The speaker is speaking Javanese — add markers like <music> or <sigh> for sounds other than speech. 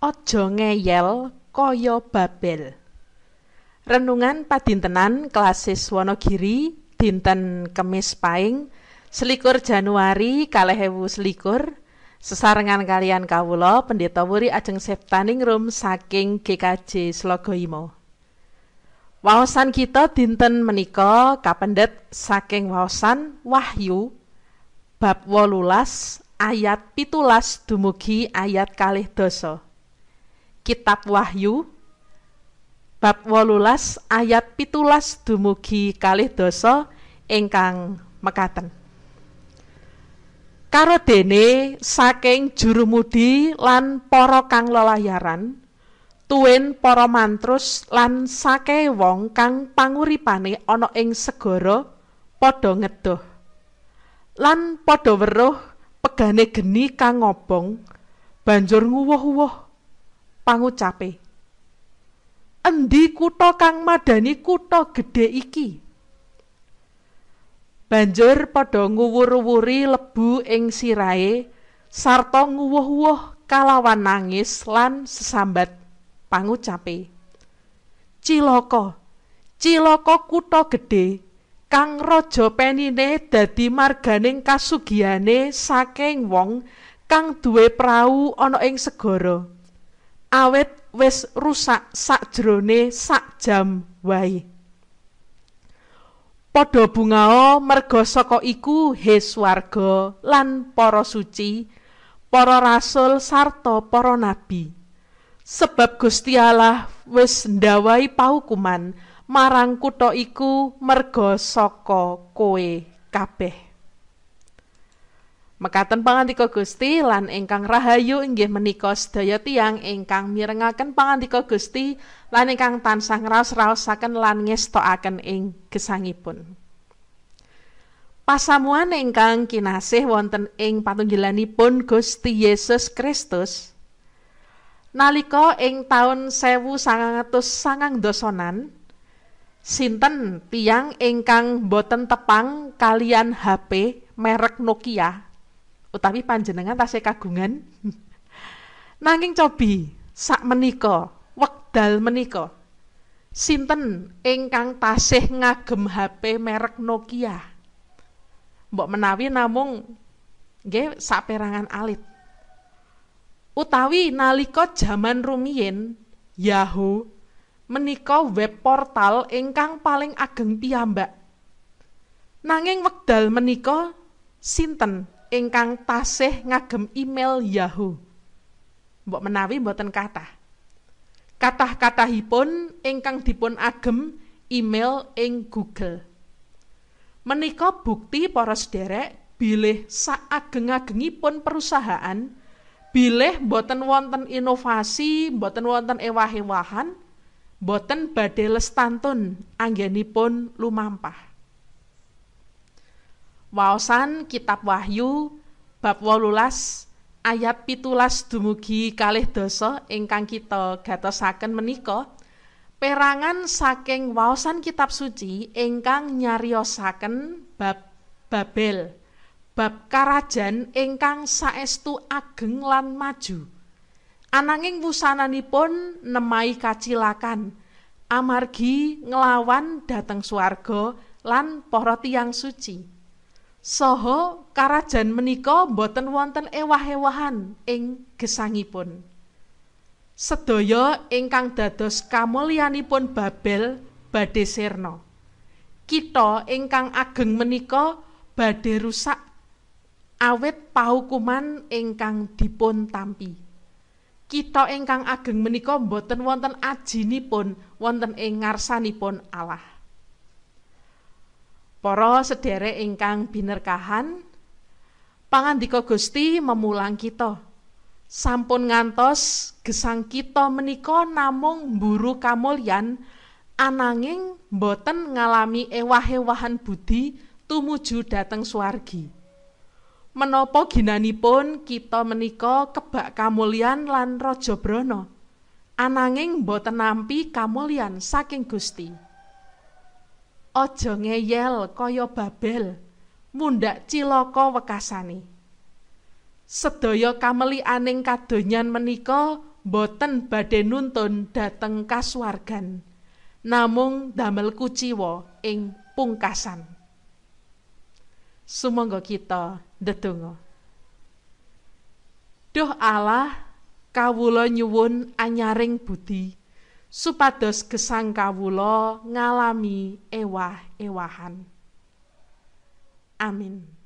Ojo ngeyel koyo Babel. Renungan padintenan klasis Wonogiri dinten Kemis Paing selikur Januari kalehewu selikur sesarengan kalian kawulo Pendeta Wuri ajeng septaning rum saking GKJ Slogoimo. Wawasan kita dinten meniko kapendet saking wawasan Wahyu bab wolulas ayat pitulas dumugi ayat kalih dosa. kitab Wahyu bab 18 ayat 17 dumugi kalih dosa ingkang mekaten Karo dene saking jurumudi lan para kang lelayaran tuwin para mantrus lan sake wong kang panguripane ana ing segara padha ngedoh lan padha weruh pegane geni kang ngobong banjur nguwuh-uwuh pangucape. Endi kutha kang madani kutha gedhe iki? Banjur padha nguwur-wuri lebu ing sirae sarta nguwuh-wuh kalawan nangis lan sesambat pangucape. Ciloko, ciloko kutha gedhe kang raja penine dadi marganing kasugiane saking wong kang duwe prau ana ing segara. awet wis rusak sak sakjrone sak jam wai podo bungao merga saka iku he swarga lan para suci, para rasul sarta para nabi. Sebab Gusti Allah wis ndawai paukuman marang kutha iku merga saka kowe kabeh. Mekaten pangantika Gusti lan ingkang rahayu inggih menika sedaya tiyang ingkang mirengaken pangantika Gusti lan ingkang tansah ngraos-raosaken lan ngestokaken ing gesangipun. Pasamuan ingkang kinasih wonten ing patunggilanipun Gusti Yesus Kristus nalika ing taun 1900-an sinten tiyang ingkang boten tepang kalian HP merek Nokia utawi panjenengan tasih kagungan <laughs> nanging cobi sak menika wekdal menika sinten ingkang tasih ngagem HP merek Nokia mbok menawi namung nggih saperangan alit utawi nalika jaman rumiyin Yahoo menika web portal ingkang paling ageng piyambak nanging wekdal menika sinten ingkang tasih ngagem email Yahoo. Mbok menawi mboten kathah. Kathah-kathahipun ingkang dipun agem email ing Google. Menika bukti para sederek bilih saageng-agengipun perusahaan bilih boten wonten inovasi, boten wonten ewah-ewahan, boten badhe lestantun anggenipun lumampah. waosan kitab Wahyu bab wolulas ayat pitulas dumugi kalih dosa ingkang kita gatosaken menika perangan saking waosan kitab suci ingkang nyariosaken bab Babel bab karajan ingkang saestu ageng lan maju ananging wusananipun nemai kacilakan amargi nglawan dhateng swarga lan para tiyang suci saha karajan menika mboten wonten ewah-ewahan ing gesangipun. Sedaya ingkang dados kamulyanipun Babel badhe sirna. Kita ingkang ageng menika badhe rusak awet pahukuman ingkang dipun tampi. Kita ingkang ageng menika mboten wonten ajinipun wonten ing ngarsanipun Allah. Para sedherek ingkang binerkahan, pangandika Gusti memulang kita. Sampun ngantos gesang kita menika namung mburu kamulyan ananging boten ngalami ewah-ewahan budi tumuju dhateng swargi. Menapa ginanipun kita menika kebak kamulyan lan raja brana ananging boten nampi kamulyan saking Gusti. aja ngeyel kaya babel mundhak cilaka wekasane sedaya kamelianing kadonyan menika boten badhe nuntun dhateng kaswargan namung damel kuciwa ing pungkasan sumangga kita ndedonga Duh Allah kawula nyuwun anyaring budi supados gesang kawula ngalami ewah-ewahan. Amin.